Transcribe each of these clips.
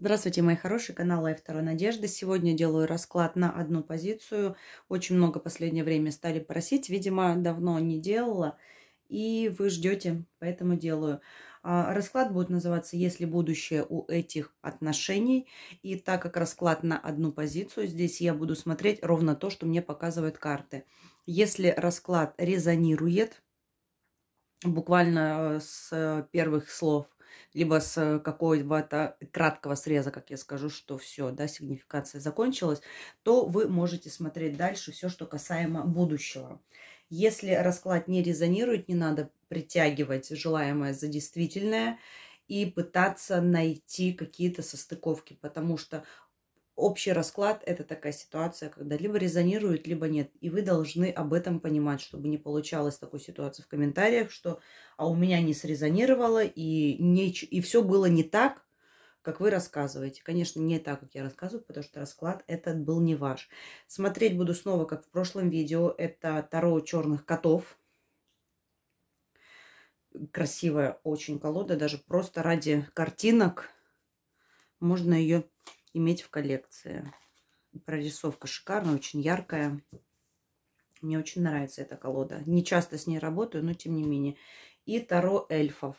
Здравствуйте, мои хорошие, канал Лайф Второй Надежды. Сегодня делаю расклад на одну позицию. Очень много последнее время стали просить, видимо, давно не делала. И вы ждете, поэтому делаю. А, расклад будет называться «Если будущее у этих отношений». И так как расклад на одну позицию, здесь я буду смотреть ровно то, что мне показывают карты. Если расклад резонирует, буквально э, с первых слов – либо с какого-то краткого среза, как я скажу, что все, да, сигнификация закончилась, то вы можете смотреть дальше все, что касаемо будущего. Если расклад не резонирует, не надо притягивать желаемое за действительное и пытаться найти какие-то состыковки, потому что общий расклад – это такая ситуация, когда либо резонирует, либо нет. И вы должны об этом понимать, чтобы не получалось такой ситуации в комментариях, что «а у меня не срезонировало, и, не, и все было не так, как вы рассказываете. Конечно, не так, как я рассказываю, потому что расклад этот был не ваш. Смотреть буду снова, как в прошлом видео. Это Таро черных котов. Красивая очень колода, даже просто ради картинок можно ее иметь в коллекции. Прорисовка шикарная, очень яркая. Мне очень нравится эта колода. Не часто с ней работаю, но тем не менее. И Таро эльфов.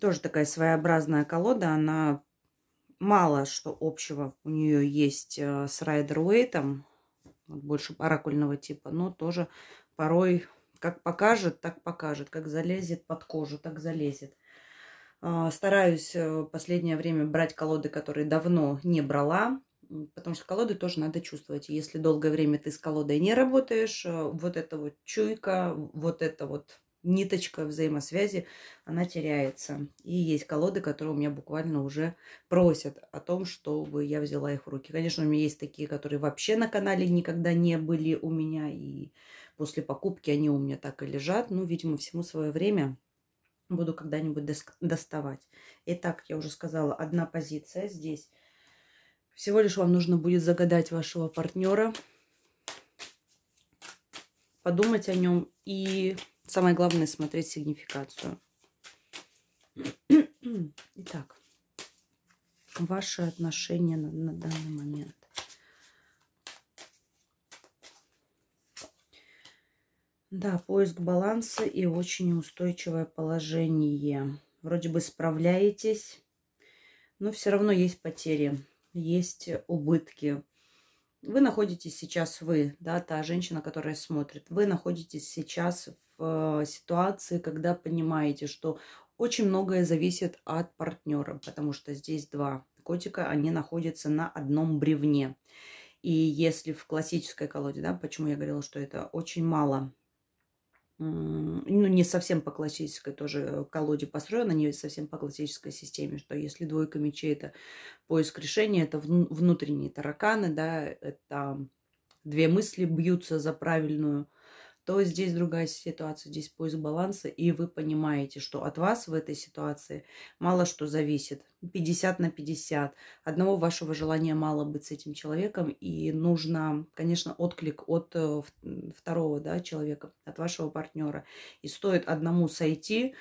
Тоже такая своеобразная колода. Она мало что общего у нее есть э, с Райдер Уэйтом. Больше оракульного типа. Но тоже порой как покажет, так покажет. Как залезет под кожу, так залезет. А, стараюсь э, последнее время брать колоды, которые давно не брала, потому что колоды тоже надо чувствовать. Если долгое время ты с колодой не работаешь, э, вот эта вот чуйка, вот эта вот ниточка взаимосвязи, она теряется. И есть колоды, которые у меня буквально уже просят о том, чтобы я взяла их в руки. Конечно, у меня есть такие, которые вообще на канале никогда не были у меня, и после покупки они у меня так и лежат. Ну, видимо, всему свое время – буду когда-нибудь доставать. Итак, я уже сказала, одна позиция здесь. Всего лишь вам нужно будет загадать вашего партнера, подумать о нем и самое главное смотреть сигнификацию. Итак, ваши отношения на, на данный момент. Да, поиск баланса и очень устойчивое положение. Вроде бы справляетесь, но все равно есть потери, есть убытки. Вы находитесь сейчас, вы, да, та женщина, которая смотрит, вы находитесь сейчас в э, ситуации, когда понимаете, что очень многое зависит от партнера, потому что здесь два котика, они находятся на одном бревне. И если в классической колоде, да, почему я говорила, что это очень мало ну, не совсем по классической тоже э, колоде построена, не совсем по классической системе, что если двойка мечей – это поиск решения, это внутренние тараканы, да, это две мысли бьются за правильную то здесь другая ситуация, здесь поиск баланса, и вы понимаете, что от вас в этой ситуации мало что зависит. 50 на 50. Одного вашего желания мало быть с этим человеком, и нужно, конечно, отклик от э, второго да, человека, от вашего партнера. И стоит одному сойти,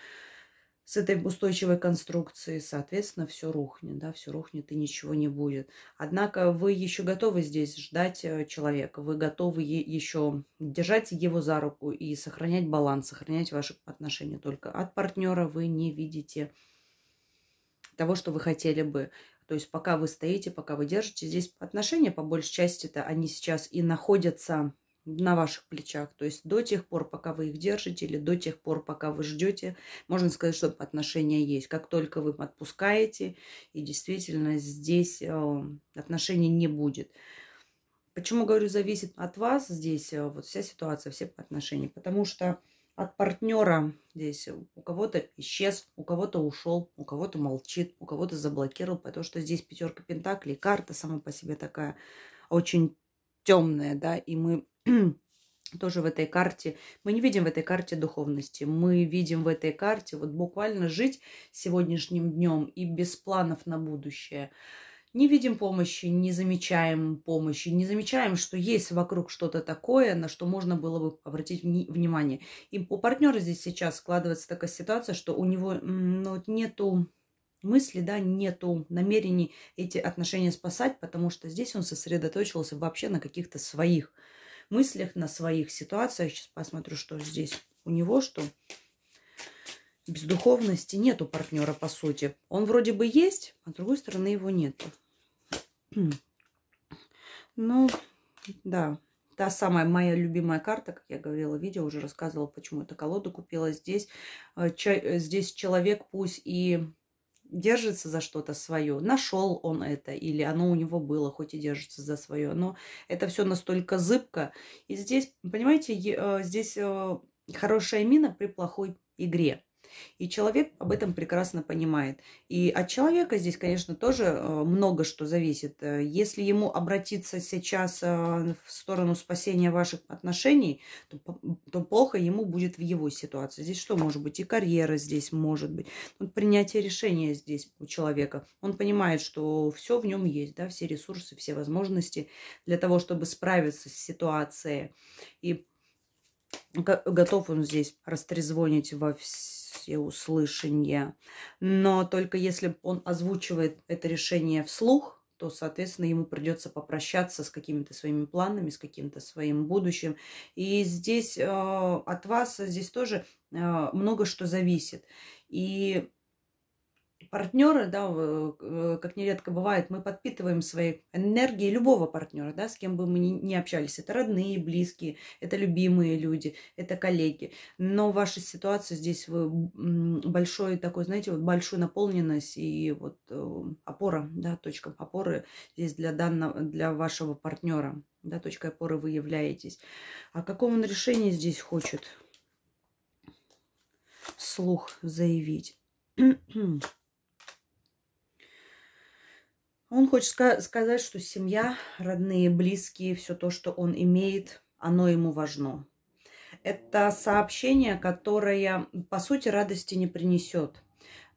с этой устойчивой конструкцией, соответственно, все рухнет, да, все рухнет и ничего не будет. Однако вы еще готовы здесь ждать э, человека, вы готовы еще держать его за руку и сохранять баланс, сохранять ваши отношения. Только от партнера вы не видите того, что вы хотели бы. То есть пока вы стоите, пока вы держите, здесь отношения по большей части это они сейчас и находятся на ваших плечах. То есть до тех пор, пока вы их держите, или до тех пор, пока вы ждете, можно сказать, что отношения есть. Как только вы отпускаете, и действительно здесь эм, отношений не будет. Почему, говорю, зависит от вас здесь э, вот вся ситуация, все отношения? Потому что от партнера здесь у кого-то исчез, у кого-то ушел, у кого-то молчит, у кого-то заблокировал, потому что здесь пятерка пентаклей, карта сама по себе такая очень темная, да, и мы тоже в этой карте, мы не видим в этой карте духовности, мы видим в этой карте вот буквально жить сегодняшним днем и без планов на будущее. Не видим помощи, не замечаем помощи, не замечаем, что есть вокруг что-то такое, на что можно было бы обратить внимание. И у партнера здесь сейчас складывается такая ситуация, что у него ну, нету мысли, да, нету намерений эти отношения спасать, потому что здесь он сосредоточился вообще на каких-то своих мыслях, на своих ситуациях. Сейчас посмотрю, что здесь у него, что бездуховности нет у партнера, по сути. Он вроде бы есть, а с другой стороны его нет. Ну, да, та самая моя любимая карта, как я говорила в видео, уже рассказывала, почему эту колоду купила. Здесь, э, здесь человек пусть и держится за что-то свое. Нашел он это, или оно у него было, хоть и держится за свое. Но это все настолько зыбко. И здесь, понимаете, э, здесь э, хорошая мина при плохой игре. И человек об этом прекрасно понимает. И от человека здесь, конечно, тоже э, много что зависит. Э, если ему обратиться сейчас э, в сторону спасения ваших отношений, то, то плохо ему будет в его ситуации. Здесь что может быть? И карьера здесь может быть. Вот принятие решения здесь у человека. Он понимает, что все в нем есть, да, все ресурсы, все возможности для того, чтобы справиться с ситуацией. И готов он здесь растрезвонить во все все услышания. Но только если он озвучивает это решение вслух, то, соответственно, ему придется попрощаться с какими-то своими планами, с каким-то своим будущим. И здесь э, от вас, э, здесь тоже э, много что зависит. И партнеры, да, э, как нередко бывает, мы подпитываем своей энергией любого партнера, да, с кем бы мы ни общались. Это родные, близкие, это любимые люди, это коллеги. Но ваша ситуация здесь вы большой такой, знаете, вот большую наполненность и вот э, опора, да, точка опоры здесь для данного, для вашего партнера, да, точка опоры вы являетесь. А каком он решении здесь хочет? слух заявить. Он хочет сказать, что семья, родные, близкие, все то, что он имеет, оно ему важно. Это сообщение, которое, по сути, радости не принесет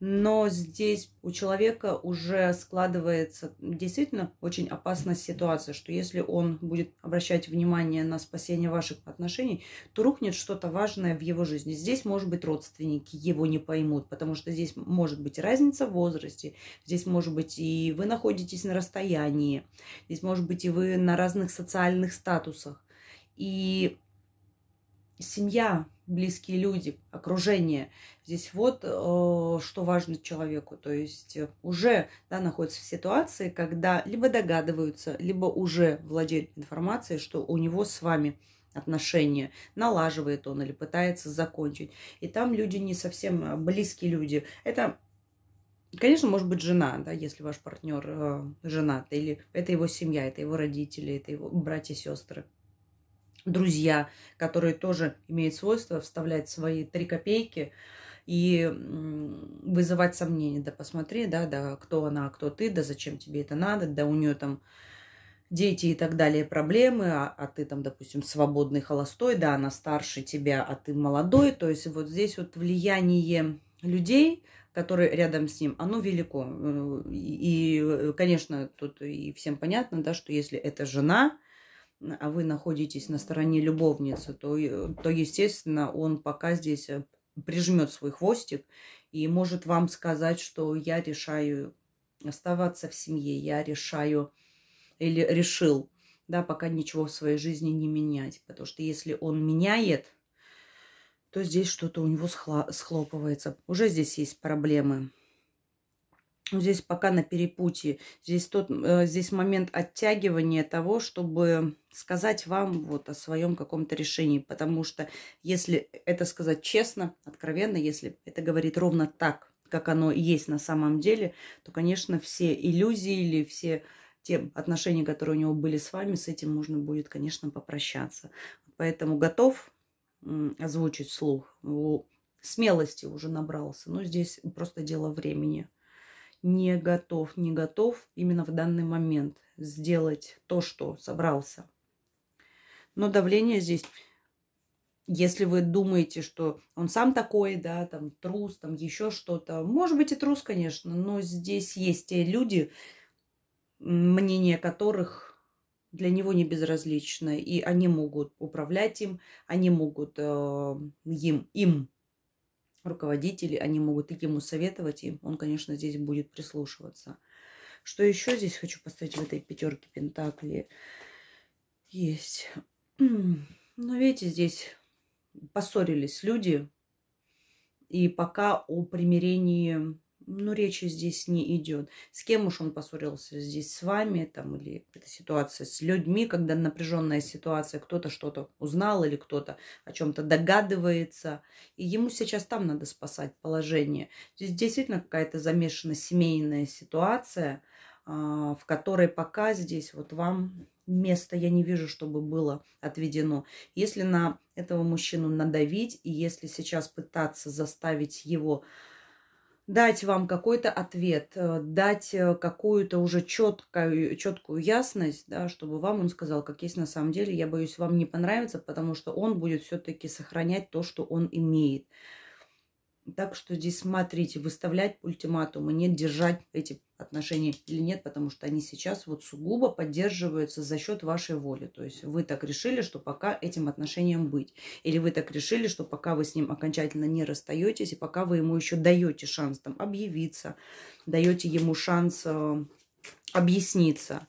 но здесь у человека уже складывается действительно очень опасная ситуация, что если он будет обращать внимание на спасение ваших отношений, то рухнет что-то важное в его жизни. Здесь, может быть, родственники его не поймут, потому что здесь может быть разница в возрасте, здесь, может быть, и вы находитесь на расстоянии, здесь, может быть, и вы на разных социальных статусах. И семья близкие люди, окружение. Здесь вот э, что важно человеку. То есть э, уже да, находится в ситуации, когда либо догадываются, либо уже владеют информацией, что у него с вами отношения, налаживает он или пытается закончить. И там люди не совсем э, близкие люди. Это, конечно, может быть жена, да, если ваш партнер э, женат, или это его семья, это его родители, это его братья сестры друзья, которые тоже имеют свойство вставлять свои три копейки и вызывать сомнения. Да посмотри, да, да, кто она, а кто ты, да зачем тебе это надо, да у нее там дети и так далее проблемы, а, а ты там, допустим, свободный, холостой, да, она старше тебя, а ты молодой. То есть вот здесь вот влияние людей, которые рядом с ним, оно велико. Э, и, конечно, тут и всем понятно, да, что если это жена – а вы находитесь на стороне любовницы, то, э, то естественно, он пока здесь э, прижмет свой хвостик и может вам сказать, что я решаю оставаться в семье, я решаю или решил, да, пока ничего в своей жизни не менять. Потому что если он меняет, то здесь что-то у него схлопывается. Уже здесь есть проблемы. Здесь пока на перепутье. Здесь, тот, э, здесь момент оттягивания того, чтобы сказать вам вот о своем каком-то решении. Потому что если это сказать честно, откровенно, если это говорит ровно так, как оно есть на самом деле, то, конечно, все иллюзии или все те отношения, которые у него были с вами, с этим можно будет, конечно, попрощаться. Поэтому готов озвучить слух. Смелости уже набрался. Но здесь просто дело времени не готов, не готов именно в данный момент сделать то, что собрался. Но давление здесь, если вы думаете, что он сам такой, да, там трус, там еще что-то, может быть и трус, конечно, но здесь есть те люди, мнение которых для него не безразлично, и они могут управлять им, они могут э, им, им руководители, они могут и ему советовать, и он, конечно, здесь будет прислушиваться. Что еще здесь хочу поставить в этой пятерке Пентакли? Есть. Но ну, видите, здесь поссорились люди, и пока о примирении ну, речи здесь не идет. С кем уж он поссорился здесь с вами, там, или эта ситуация с людьми, когда напряженная ситуация, кто-то что-то узнал или кто-то о чем-то догадывается. И ему сейчас там надо спасать положение. Здесь действительно какая-то замешана семейная ситуация, а, в которой пока здесь вот вам место я не вижу, чтобы было отведено. Если на этого мужчину надавить, и если сейчас пытаться заставить его дать вам какой-то ответ, э, дать э, какую-то уже четкую, четкую ясность, да, чтобы вам он сказал, как есть на самом деле. Я боюсь, вам не понравится, потому что он будет все-таки сохранять то, что он имеет. Так что здесь смотрите, выставлять ультиматумы, нет держать эти отношения или нет, потому что они сейчас вот сугубо поддерживаются за счет вашей воли. То есть вы так решили, что пока этим отношениям быть. Или вы так решили, что пока вы с ним окончательно не расстаетесь, и пока вы ему еще даете шанс там объявиться, даете ему шанс э, объясниться.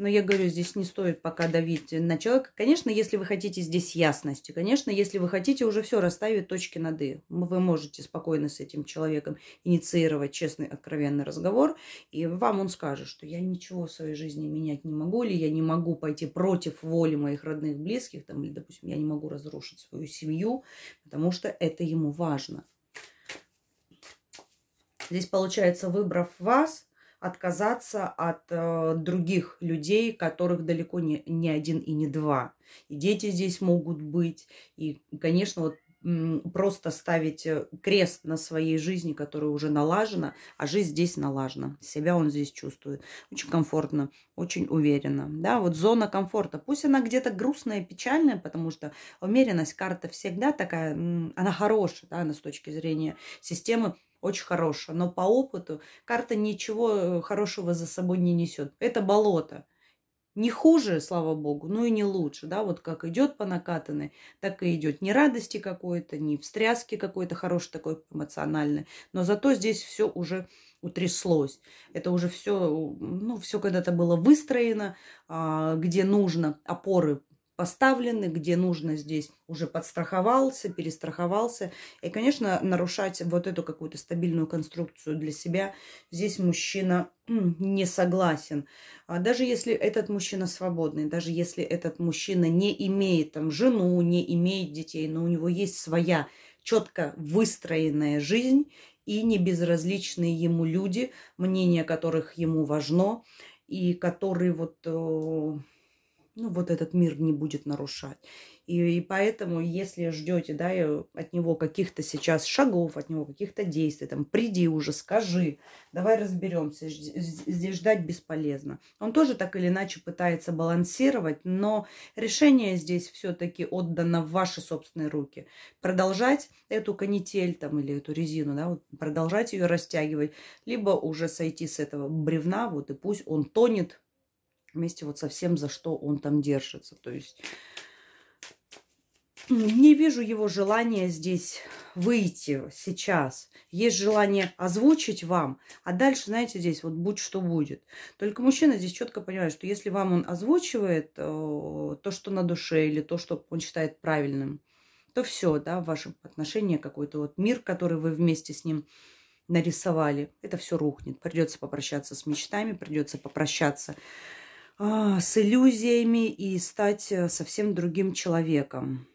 Но я говорю, здесь не стоит пока давить на человека. Конечно, если вы хотите здесь ясности, конечно, если вы хотите уже все расставить точки над «и», вы можете спокойно с этим человеком инициировать честный, откровенный разговор, и вам он скажет, что я ничего в своей жизни менять не могу, или я не могу пойти против воли моих родных, близких, там, или, допустим, я не могу разрушить свою семью, потому что это ему важно. Здесь, получается, выбрав вас – отказаться от э, других людей, которых далеко не, не один и не два. И дети здесь могут быть. И, конечно, вот просто ставить э, крест на своей жизни, которая уже налажена, а жизнь здесь налажена. Себя он здесь чувствует. Очень комфортно, очень уверенно. Да, вот зона комфорта. Пусть она где-то грустная, печальная, потому что умеренность карта всегда такая, она хорошая, да, она с точки зрения системы очень хорошая, но по опыту карта ничего э, хорошего за собой не несет. Это болото. Не хуже, слава богу, но и не лучше, да, вот как идет по накатанной, так и идет. Ни радости какой-то, ни встряски какой-то хорошей такой эмоциональной, но зато здесь все уже утряслось. Это уже все, ну, все когда-то было выстроено, а, где нужно, опоры поставлены, где нужно здесь уже подстраховался, перестраховался. И, конечно, нарушать вот эту какую-то стабильную конструкцию для себя здесь мужчина не согласен. А даже если этот мужчина свободный, даже если этот мужчина не имеет там жену, не имеет детей, но у него есть своя четко выстроенная жизнь и не безразличные ему люди, мнение которых ему важно, и которые вот э, ну, вот этот мир не будет нарушать. И, и поэтому, если ждете, да, от него каких-то сейчас шагов, от него каких-то действий, там, приди уже, скажи, давай разберемся, здесь ждать бесполезно. Он тоже так или иначе пытается балансировать, но решение здесь все-таки отдано в ваши собственные руки. Продолжать эту канитель там или эту резину, да, вот, продолжать ее растягивать, либо уже сойти с этого бревна, вот и пусть он тонет вместе вот со всем, за что он там держится. То есть не вижу его желания здесь выйти сейчас. Есть желание озвучить вам, а дальше, знаете, здесь вот будь что будет. Только мужчина здесь четко понимает, что если вам он озвучивает э, то, что на душе или то, что он считает правильным, то все, да, ваше отношение отношении какой-то вот мир, который вы вместе с ним нарисовали, это все рухнет. Придется попрощаться с мечтами, придется попрощаться а, с иллюзиями и стать э, совсем другим человеком.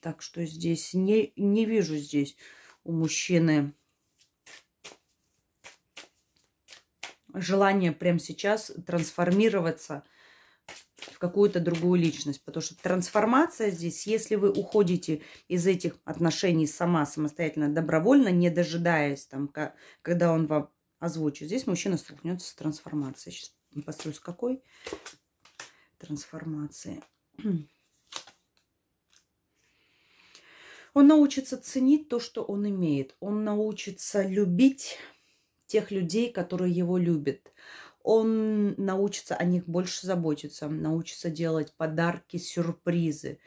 Так что здесь не, не вижу здесь у мужчины желания прямо сейчас трансформироваться в какую-то другую личность. Потому что трансформация здесь, если вы уходите из этих отношений сама, самостоятельно, добровольно, не дожидаясь, там, когда он вам озвучит, здесь мужчина столкнется с трансформацией. Сейчас построю с какой трансформации. Он научится ценить то, что он имеет. Он научится любить тех людей, которые его любят. Он научится о них больше заботиться, научится делать подарки, сюрпризы.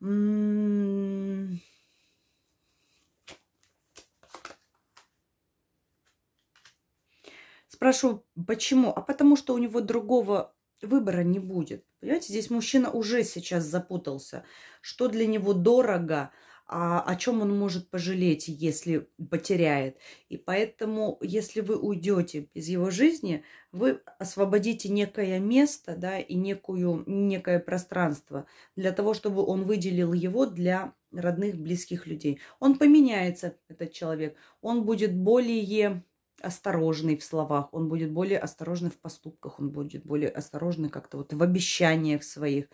М -м -м Спрашиваю, почему? А потому что у него другого выбора не будет. Понимаете, здесь мужчина уже сейчас запутался, что для него дорого, а о чем он может пожалеть, если потеряет. И поэтому, если вы уйдете из его жизни, вы освободите некое место да, и некую, некое пространство для того, чтобы он выделил его для родных, близких людей. Он поменяется, этот человек. Он будет более осторожный в словах, он будет более осторожный в поступках, он будет более осторожный как-то вот в обещаниях своих.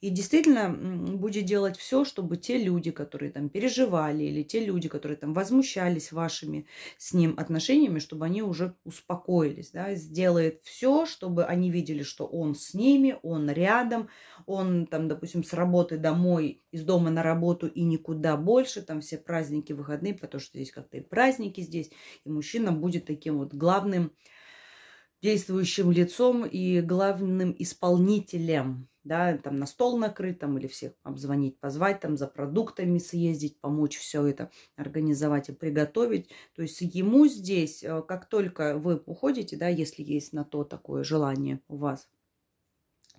И действительно будет делать все, чтобы те люди, которые там переживали, или те люди, которые там возмущались вашими с ним отношениями, чтобы они уже успокоились, да, сделает все, чтобы они видели, что он с ними, он рядом, он там, допустим, с работы домой, из дома на работу и никуда больше, там все праздники, выходные, потому что здесь как-то и праздники здесь, и мужчина будет таким вот главным действующим лицом и главным исполнителем, да, там на стол накрыть, там или всех обзвонить, позвать, там за продуктами съездить, помочь все это организовать и приготовить. То есть ему здесь, э, как только вы уходите, да, если есть на то такое желание у вас –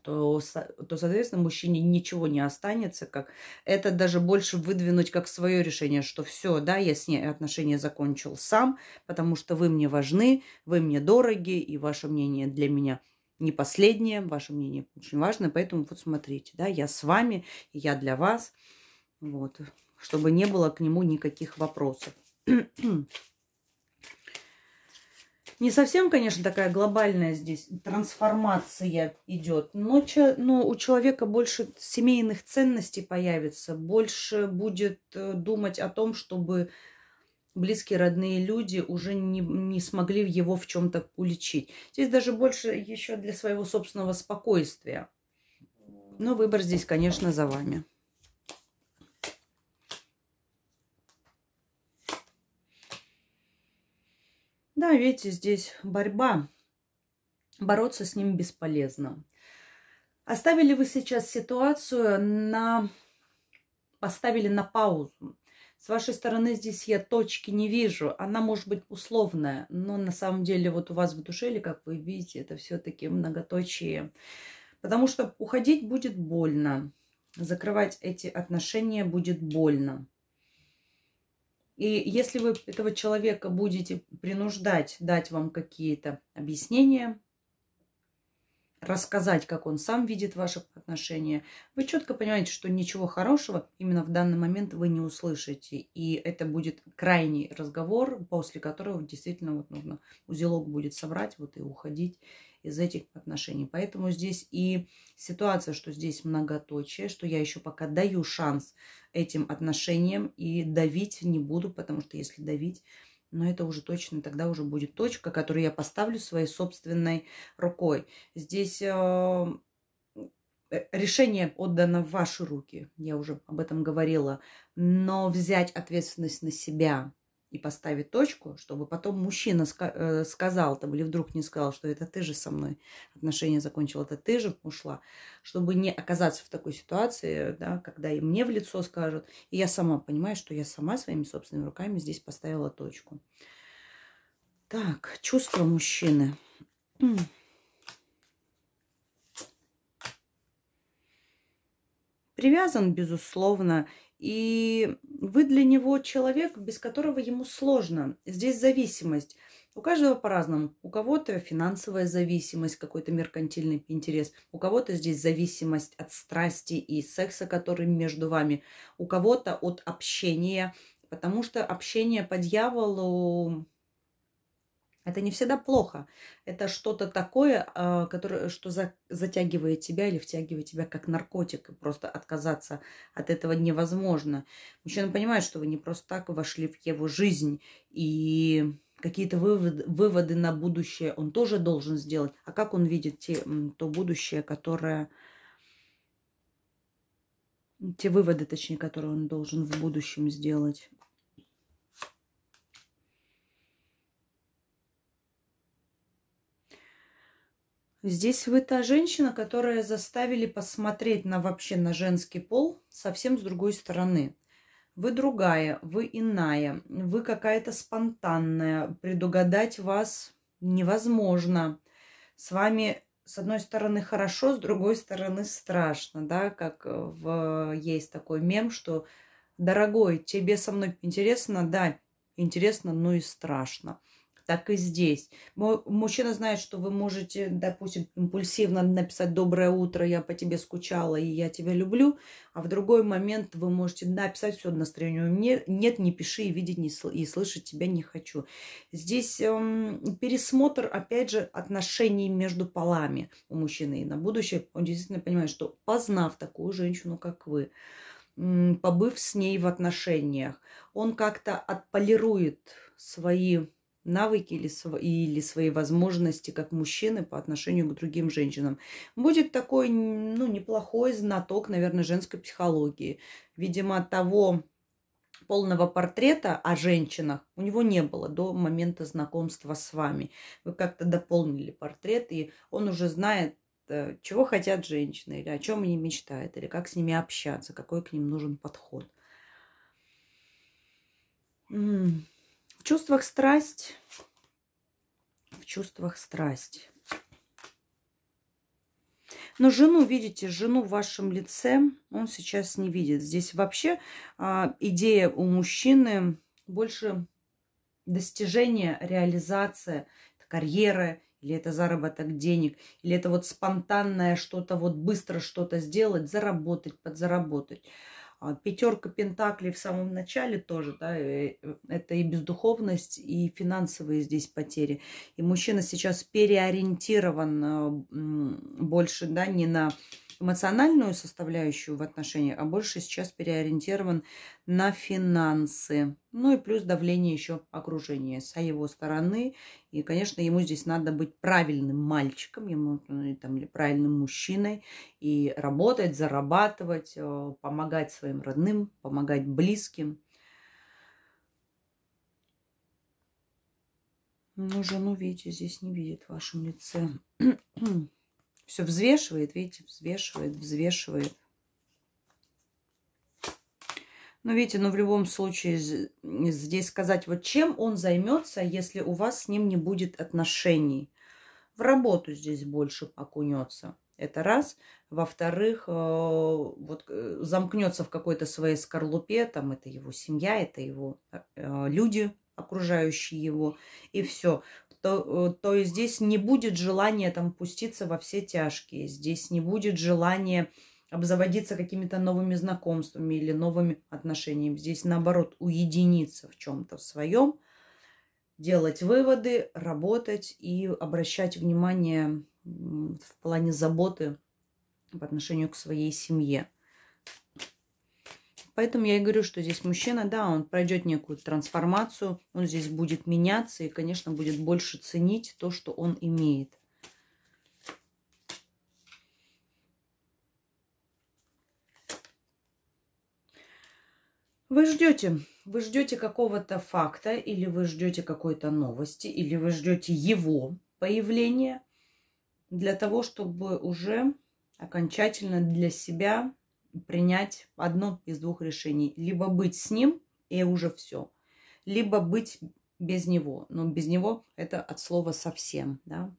то, то, соответственно, мужчине ничего не останется, как это даже больше выдвинуть как свое решение, что все, да, я с ней отношения закончил сам, потому что вы мне важны, вы мне дороги, и ваше мнение для меня не последнее, ваше мнение очень важно, поэтому вот смотрите, да, я с вами, я для вас, вот, чтобы не было к нему никаких вопросов. Не совсем, конечно, такая глобальная здесь трансформация идет, но, но у человека больше семейных ценностей появится, больше будет э, думать о том, чтобы близкие, родные люди уже не, не смогли его в чем-то уличить. Здесь даже больше еще для своего собственного спокойствия. Но выбор здесь, конечно, за вами. Да, видите, здесь борьба. Бороться с ним бесполезно. Оставили вы сейчас ситуацию на... Поставили на паузу. С вашей стороны здесь я точки не вижу. Она может быть условная, но на самом деле вот у вас в душе, или как вы видите, это все-таки многоточие. Потому что уходить будет больно. Закрывать эти отношения будет больно. И если вы этого человека будете принуждать дать вам какие-то объяснения, рассказать, как он сам видит ваши отношения, вы четко понимаете, что ничего хорошего именно в данный момент вы не услышите. И это будет крайний разговор, после которого действительно вот нужно узелок будет собрать вот и уходить из этих отношений. Поэтому здесь и ситуация, что здесь многоточие, что я еще пока даю шанс этим отношениям и давить не буду, потому что если давить, но ну, это уже точно, тогда уже будет точка, которую я поставлю своей собственной рукой. Здесь э, э, решение отдано в ваши руки, я уже об этом говорила, но взять ответственность на себя, и поставить точку, чтобы потом мужчина э, сказал там или вдруг не сказал, что это ты же со мной отношения закончила, это ты же ушла, чтобы не оказаться в такой ситуации, да, когда и мне в лицо скажут, и я сама понимаю, что я сама своими собственными руками здесь поставила точку. Так, чувства мужчины. Привязан, безусловно, и вы для него человек, без которого ему сложно. Здесь зависимость. У каждого по-разному. У кого-то финансовая зависимость, какой-то меркантильный интерес. У кого-то здесь зависимость от страсти и секса, который между вами. У кого-то от общения, потому что общение по дьяволу это не всегда плохо. Это что-то такое, а, которое, что за, затягивает тебя или втягивает тебя как наркотик. И просто отказаться от этого невозможно. Мужчина понимает, что вы не просто так вошли в его жизнь. И какие-то выводы, выводы на будущее он тоже должен сделать. А как он видит те, то будущее, которое... Те выводы, точнее, которые он должен в будущем сделать. Здесь вы та женщина, которая заставили посмотреть на вообще на женский пол совсем с другой стороны. Вы другая, вы иная, вы какая-то спонтанная, предугадать вас невозможно. С вами, с одной стороны, хорошо, с другой стороны, страшно, да, как э, в... есть такой мем, что «Дорогой, тебе со мной интересно?» Да, интересно, но ну и страшно так и здесь. Мужчина знает, что вы можете, допустим, импульсивно написать «Доброе утро, я по тебе скучала и я тебя люблю», а в другой момент вы можете написать все настроению мне нет не пиши и видеть не сл- и слышать тебя не хочу». Здесь эм, пересмотр, опять же, отношений между полами у мужчины и на будущее. Он действительно понимает, что познав такую женщину, как вы, побыв с ней в отношениях, он как-то отполирует свои навыки или, или свои возможности как мужчины по отношению к другим женщинам. Будет такой, ну, неплохой знаток, наверное, женской психологии. Видимо, того полного портрета о женщинах у него не было до момента знакомства с вами. Вы как-то дополнили портрет, и он уже знает, э, чего хотят женщины, или о чем они мечтают, или как с ними общаться, какой к ним нужен подход. М чувствах страсть. В чувствах страсть. Но жену, видите, жену в вашем лице он сейчас не видит. Здесь вообще а, идея у мужчины больше достижение реализация карьера или это заработок денег, или это вот спонтанное что-то, вот быстро что-то сделать, заработать, подзаработать. А, Пятерка пентаклей в самом начале тоже, да, э, э, это и бездуховность, и финансовые здесь потери. И мужчина сейчас переориентирован э, больше, да, не на эмоциональную составляющую в отношениях, а больше сейчас переориентирован на финансы. Ну и плюс давление еще окружения с его стороны. И, конечно, ему здесь надо быть правильным мальчиком, ему ну, там, или правильным мужчиной, и работать, зарабатывать, э, помогать своим родным, помогать близким. Ну, жену, видите, здесь не видит в вашем лице. Все взвешивает, видите, взвешивает, взвешивает. Ну, видите, но ну, в любом случае здесь сказать, вот чем он займется, если у вас с ним не будет отношений. В работу здесь больше окунется. Это раз. Во-вторых, э, вот э, замкнется в какой-то своей скорлупе, там это его семья, это его э, люди, окружающие его, и все то, э, то и здесь не будет желания там пуститься во все тяжкие, здесь не будет желания обзаводиться какими-то новыми знакомствами или новыми отношениями. Здесь, наоборот, уединиться в чем-то в своем, делать выводы, работать и обращать внимание в плане заботы по отношению к своей семье. Поэтому я и говорю, что здесь мужчина, да, он пройдет некую трансформацию, он здесь будет меняться и, конечно, будет больше ценить то, что он имеет. Вы ждете, вы ждете какого-то факта, или вы ждете какой-то новости, или вы ждете его появления для того, чтобы уже окончательно для себя принять одно из двух решений. Либо быть с ним, и уже все. Либо быть без него. Но без него это от слова совсем. Да?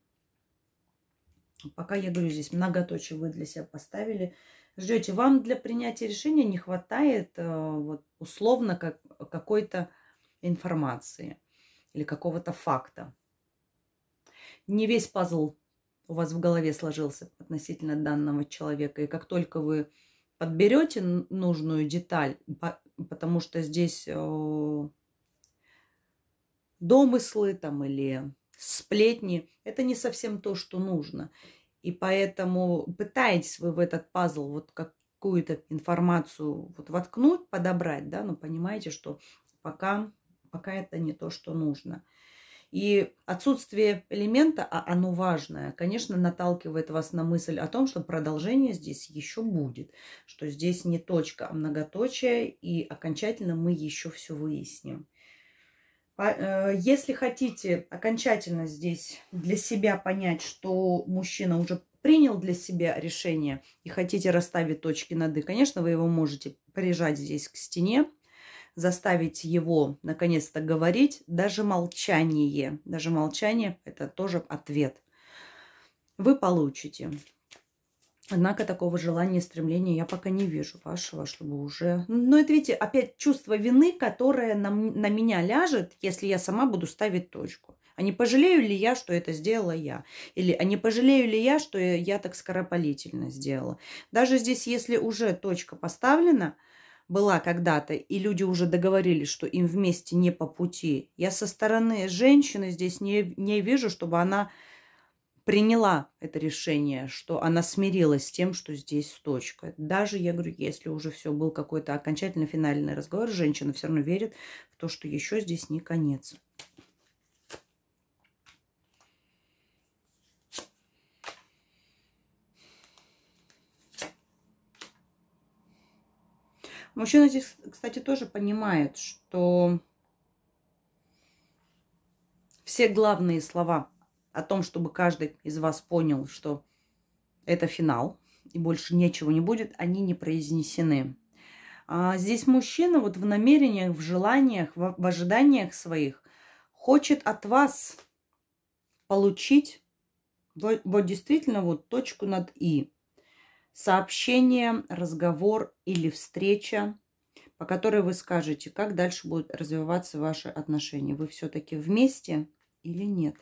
Пока я говорю, здесь многоточие вы для себя поставили. Ждете. Вам для принятия решения не хватает э, вот, условно как, какой-то информации или какого-то факта. Не весь пазл у вас в голове сложился относительно данного человека. И как только вы подберете нужную деталь, потому что здесь э, домыслы там или сплетни, это не совсем то, что нужно. И поэтому пытаетесь вы в этот пазл вот какую-то информацию вот воткнуть, подобрать, да, но понимаете, что пока, пока это не то, что нужно – и отсутствие элемента, а оно важное, конечно, наталкивает вас на мысль о том, что продолжение здесь еще будет, что здесь не точка, а многоточие, и окончательно мы еще все выясним. А, э, если хотите окончательно здесь для себя понять, что мужчина уже принял для себя решение и хотите расставить точки над «и», конечно, вы его можете прижать здесь к стене, заставить его наконец-то говорить, даже молчание, даже молчание – это тоже ответ. Вы получите. Однако такого желания стремления я пока не вижу вашего, чтобы уже... Но это, видите, опять чувство вины, которое на, на меня ляжет, если я сама буду ставить точку. А не пожалею ли я, что это сделала я? Или а не пожалею ли я, что я так скоропалительно сделала? Даже здесь, если уже точка поставлена, была когда-то, и люди уже договорились, что им вместе не по пути. Я со стороны женщины здесь не, не вижу, чтобы она приняла это решение, что она смирилась с тем, что здесь точка. Даже, я говорю, если уже все, был какой-то окончательно финальный разговор, женщина все равно верит в то, что еще здесь не конец. Мужчина здесь, кстати, тоже понимает, что все главные слова о том, чтобы каждый из вас понял, что это финал и больше нечего не будет, они не произнесены. А здесь мужчина вот в намерениях, в желаниях, в, в ожиданиях своих хочет от вас получить вот действительно вот точку над «и» сообщение, разговор или встреча, по которой вы скажете, как дальше будут развиваться ваши отношения. Вы все-таки вместе или нет?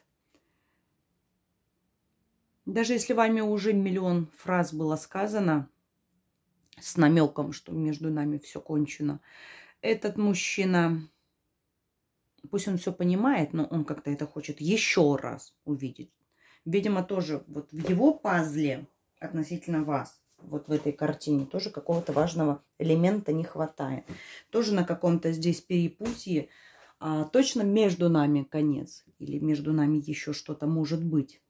Даже если вами уже миллион фраз было сказано с намеком, что между нами все кончено, этот мужчина, пусть он все понимает, но он как-то это хочет еще раз увидеть. Видимо, тоже вот в его пазле относительно вас вот в этой картине тоже какого-то важного элемента не хватает. Тоже на каком-то здесь перепутье. А, точно между нами конец. Или между нами еще что-то может быть.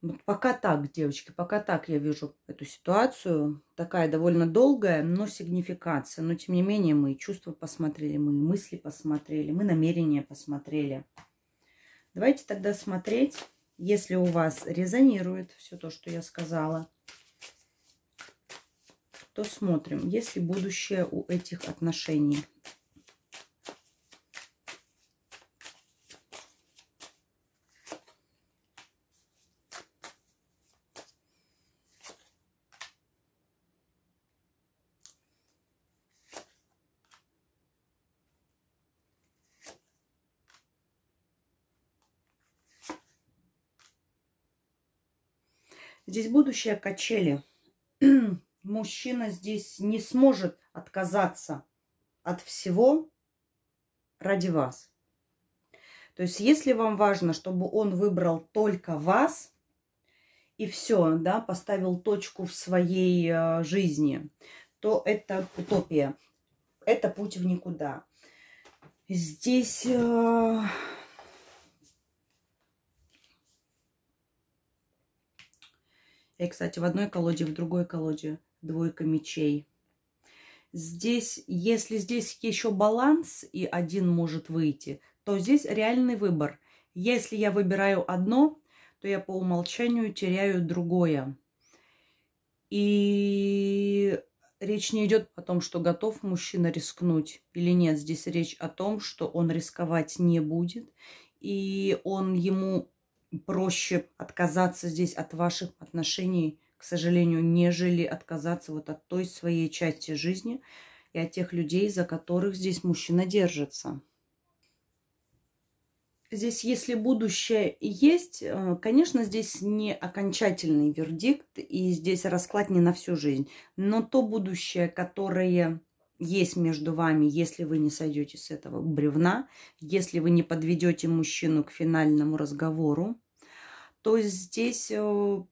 Вот пока так, девочки, пока так я вижу эту ситуацию. Такая довольно долгая, но сигнификация. Но, тем не менее, мы и чувства посмотрели, мы и мысли посмотрели, мы намерения посмотрели. Давайте тогда смотреть если у вас резонирует все то, что я сказала, то смотрим, есть ли будущее у этих отношений. Здесь будущее качели. Мужчина здесь не сможет отказаться от всего ради вас. То есть, если вам важно, чтобы он выбрал только вас и все, да, поставил точку в своей э, жизни, то это утопия, это путь в никуда. Здесь э, И, кстати, в одной колоде, в другой колоде двойка мечей. Здесь, если здесь еще баланс и один может выйти, то здесь реальный выбор. Если я выбираю одно, то я по умолчанию теряю другое. И речь не идет о том, что готов мужчина рискнуть или нет. Здесь речь о том, что он рисковать не будет. И он ему проще отказаться здесь от ваших отношений, к сожалению, нежели отказаться вот от той своей части жизни и от тех людей, за которых здесь мужчина держится. Здесь, если будущее есть, э, конечно, здесь не окончательный вердикт, и здесь расклад не на всю жизнь. Но то будущее, которое есть между вами, если вы не сойдете с этого бревна, если вы не подведете мужчину к финальному разговору, то здесь э,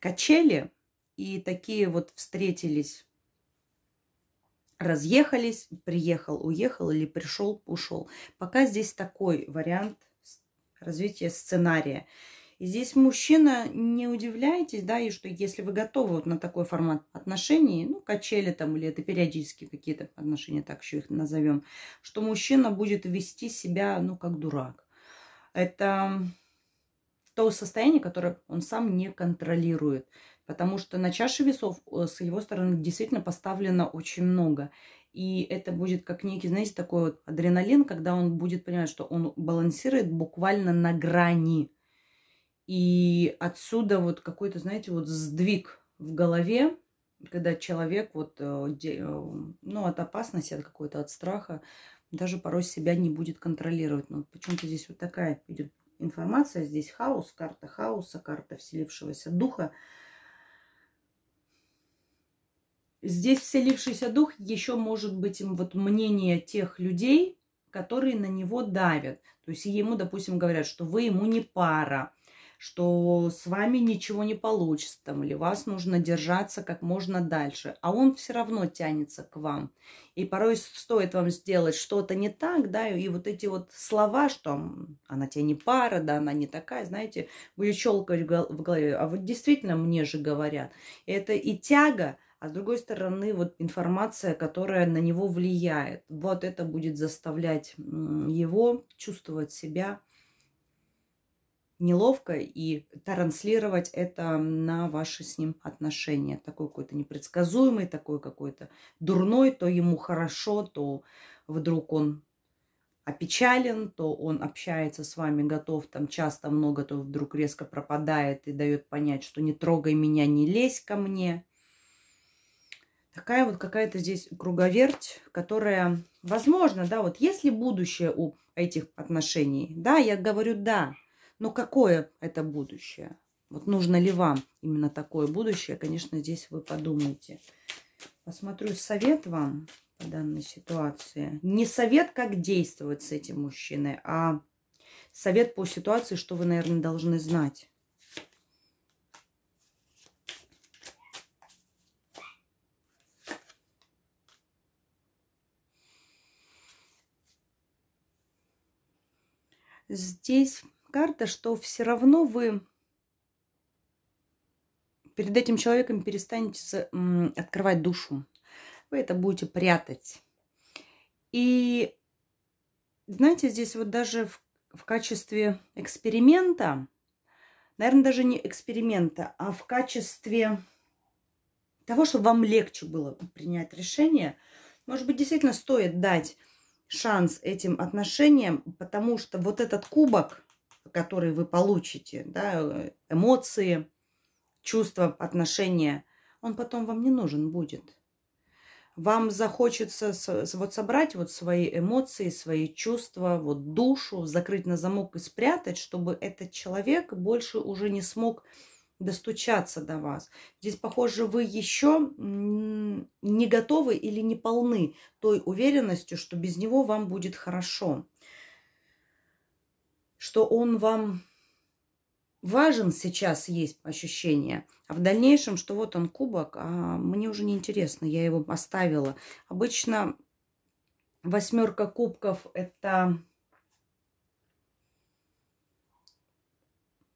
качели и такие вот встретились, разъехались, приехал, уехал или пришел, ушел. Пока здесь такой вариант развития сценария. И здесь мужчина, не удивляйтесь, да, и что если вы готовы вот на такой формат отношений, ну, качели там, или это периодически какие-то отношения, так еще их назовем, что мужчина будет вести себя, ну, как дурак. Это то состояние, которое он сам не контролирует. Потому что на чаше весов э, с его стороны действительно поставлено очень много. И это будет как некий, знаете, такой вот адреналин, когда он будет понимать, что он балансирует буквально на грани – и отсюда вот какой-то, знаете, вот сдвиг в голове, когда человек вот, э, эм, ну, от опасности, от какой-то, от страха, даже порой себя не будет контролировать. Но ну, почему-то здесь вот такая идет информация. Здесь хаос, карта хаоса, карта вселившегося духа. Здесь вселившийся дух еще может быть им вот мнение тех людей, которые на него давят. То есть ему, допустим, говорят, что вы ему не пара, что с вами ничего не получится, там, или вас нужно держаться как можно дальше, а он все равно тянется к вам. И порой стоит вам сделать что-то не так, да, и вот эти вот слова, что она тебе не пара, да, она не такая, знаете, будет щелкать в голове, а вот действительно мне же говорят. Это и тяга, а с другой стороны, вот информация, которая на него влияет. Вот это будет заставлять его чувствовать себя неловко и транслировать это на ваши с ним отношения. Такой какой-то непредсказуемый, такой какой-то дурной, то ему хорошо, то вдруг он опечален, то он общается с вами, готов там часто много, то вдруг резко пропадает и дает понять, что не трогай меня, не лезь ко мне. Такая вот какая-то здесь круговерть, которая, возможно, да, вот если будущее у этих отношений, да, я говорю да, но «Ну, какое это будущее? Вот нужно ли вам именно такое будущее? Конечно, здесь вы подумайте. Посмотрю совет вам по данной ситуации. Не совет, как действовать с этим мужчиной, а совет по ситуации, что вы, наверное, должны знать. Здесь карта, что все равно вы перед этим человеком перестанете открывать душу. Вы это будете прятать. И знаете, здесь вот даже в, в качестве эксперимента, наверное, даже не эксперимента, а в качестве того, чтобы вам легче было принять решение, может быть, действительно стоит дать шанс этим отношениям, потому что вот этот кубок, которые вы получите, да, эмоции, чувства, отношения, он потом вам не нужен будет. Вам захочется вот собрать вот свои эмоции, свои чувства, вот душу, закрыть на замок и спрятать, чтобы этот человек больше уже не смог достучаться до вас. Здесь, похоже, вы еще не готовы или не полны той уверенностью, что без него вам будет хорошо что он вам важен сейчас, есть ощущение, а в дальнейшем, что вот он кубок, а мне уже не интересно, я его оставила. Обычно восьмерка кубков это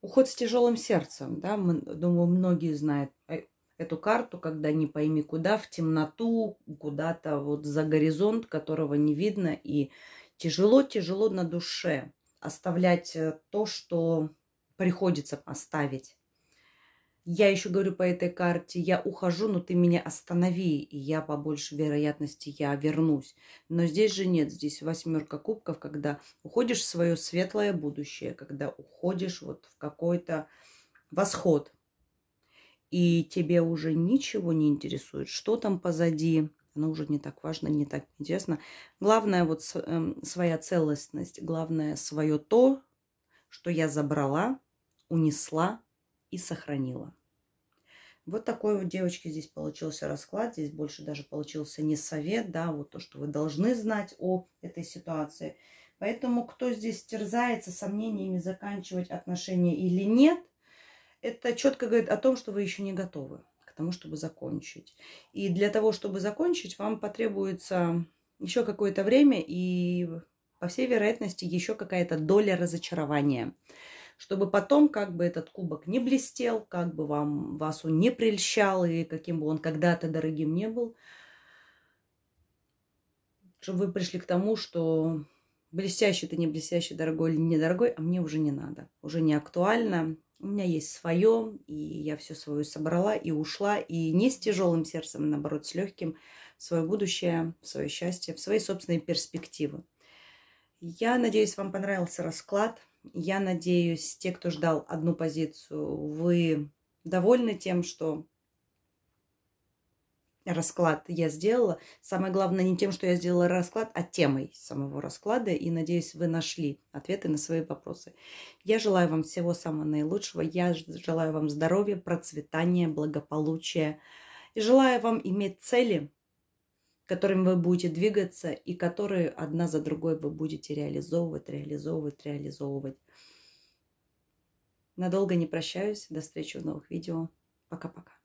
уход с тяжелым сердцем, да, Мы, думаю, многие знают э, эту карту, когда не пойми куда, в темноту, куда-то вот за горизонт, которого не видно, и тяжело-тяжело на душе оставлять э, то, что приходится оставить. Я еще говорю по этой карте, я ухожу, но ты меня останови, и я по большей вероятности я вернусь. Но здесь же нет, здесь восьмерка кубков, когда уходишь в свое светлое будущее, когда уходишь вот в какой-то восход, и тебе уже ничего не интересует, что там позади, оно уже не так важно, не так интересно. Главное вот эм, своя целостность, главное свое то, что я забрала, унесла и сохранила. Вот такой вот, девочки, здесь получился расклад. Здесь больше даже получился не совет, да, вот то, что вы должны знать о этой ситуации. Поэтому кто здесь терзается сомнениями, заканчивать отношения или нет, это четко говорит о том, что вы еще не готовы тому, чтобы закончить. И для того, чтобы закончить, вам потребуется еще какое-то время и, по всей вероятности, еще какая-то доля разочарования чтобы потом как бы этот кубок не блестел, как бы вам, вас он не прельщал, и каким бы он когда-то дорогим не был, чтобы вы пришли к тому, что блестящий ты не блестящий, дорогой или недорогой, а мне уже не надо, уже не актуально, у меня есть свое, и я все свое собрала и ушла, и не с тяжелым сердцем, а наоборот, с легким, в свое будущее, в свое счастье, в свои собственные перспективы. Я надеюсь, вам понравился расклад. Я надеюсь, те, кто ждал одну позицию, вы довольны тем, что расклад я сделала. Самое главное не тем, что я сделала расклад, а темой самого расклада. И надеюсь, вы нашли ответы на свои вопросы. Я желаю вам всего самого наилучшего. Я желаю вам здоровья, процветания, благополучия. И желаю вам иметь цели, которым вы будете двигаться и которые одна за другой вы будете реализовывать, реализовывать, реализовывать. Надолго не прощаюсь. До встречи в новых видео. Пока-пока.